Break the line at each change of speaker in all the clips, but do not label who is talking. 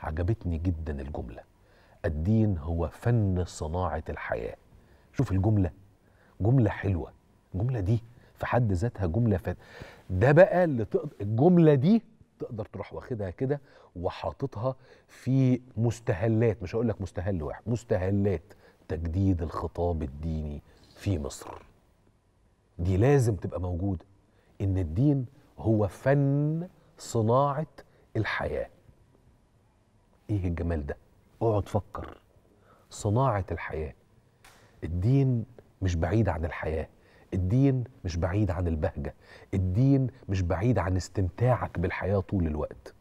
عجبتني جدا الجمله الدين هو فن صناعه الحياه شوف الجمله جمله حلوه الجمله دي في حد ذاتها جمله فات ده بقى اللي تقدر الجمله دي تقدر تروح واخدها كده وحاططها في مستهلات مش هقول لك مستهل واحد مستهلات تجديد الخطاب الديني في مصر دي لازم تبقى موجوده ان الدين هو فن صناعه الحياه ايه الجمال ده اقعد فكر صناعه الحياه الدين مش بعيد عن الحياه الدين مش بعيد عن البهجه الدين مش بعيد عن استمتاعك بالحياه طول الوقت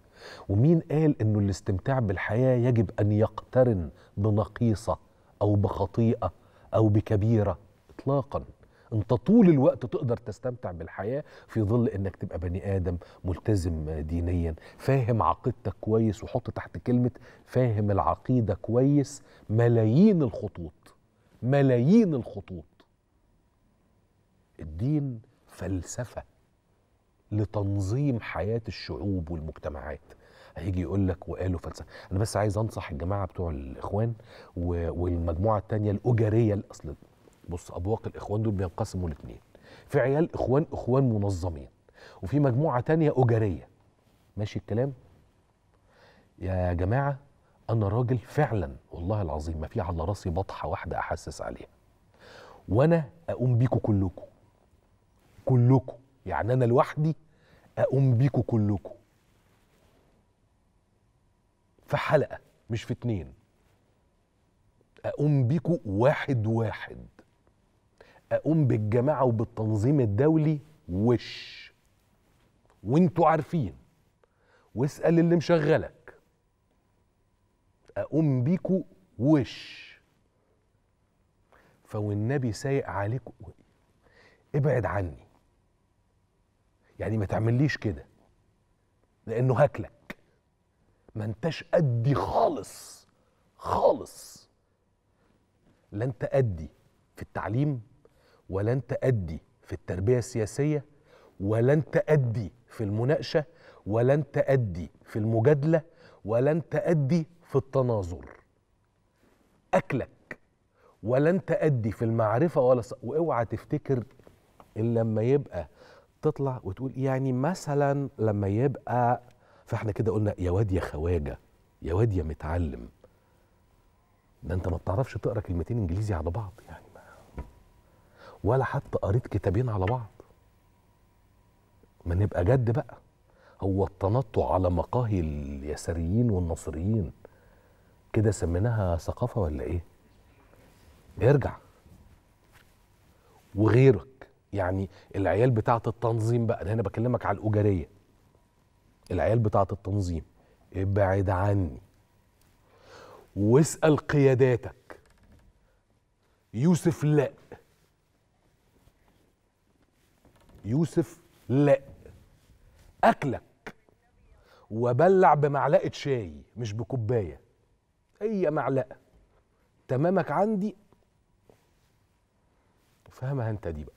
ومين قال انه الاستمتاع بالحياه يجب ان يقترن بنقيصه او بخطيئه او بكبيره اطلاقا انت طول الوقت تقدر تستمتع بالحياه في ظل انك تبقى بني ادم ملتزم دينيا فاهم عقيدتك كويس وحط تحت كلمه فاهم العقيده كويس ملايين الخطوط ملايين الخطوط الدين فلسفه لتنظيم حياه الشعوب والمجتمعات هيجي يقول لك وقالوا فلسفه انا بس عايز انصح الجماعه بتوع الاخوان والمجموعه الثانيه الاجريه الاصل بص أبواق الإخوان دول بينقسموا لاتنين في عيال إخوان إخوان منظمين وفي مجموعة تانية أجرية ماشي الكلام يا جماعة أنا راجل فعلا والله العظيم ما في على راسي بطحة واحدة أحسس عليها وأنا أقوم بيكم كلكم كلكم يعني أنا لوحدي أقوم بيكم كلكم في حلقة مش في اتنين أقوم بيكم واحد واحد اقوم بالجماعه وبالتنظيم الدولي وش وانتوا عارفين واسال اللي مشغلك اقوم بيكوا وش فوالنبي سايق عليكوا ابعد عني يعني ما تعمليش كده لانه هاكلك ما انتش قدي خالص خالص لا انت قدي في التعليم ولن تأدي في التربية السياسية ولن تأدي في المناقشة ولن تأدي في المجادلة ولن تأدي في التناظر أكلك ولن تأدي في المعرفة ولا س... واوعى تفتكر إن لما يبقى تطلع وتقول يعني مثلا لما يبقى فاحنا كده قلنا يا واد يا خواجه يا واد يا متعلم ده انت ما بتعرفش تقرا كلمتين انجليزي على بعض يعني ولا حتى قريت كتابين على بعض ما نبقى جد بقى هو التنطع على مقاهي اليساريين والنصريين كده سميناها ثقافة ولا ايه ارجع وغيرك يعني العيال بتاعة التنظيم بقى هنا بكلمك على الأجرية العيال بتاعة التنظيم ابعد عني واسأل قياداتك يوسف لا يوسف لا اكلك وبلع بمعلقه شاي مش بكوبايه اي معلقه تمامك عندي فهمها انت دي بقى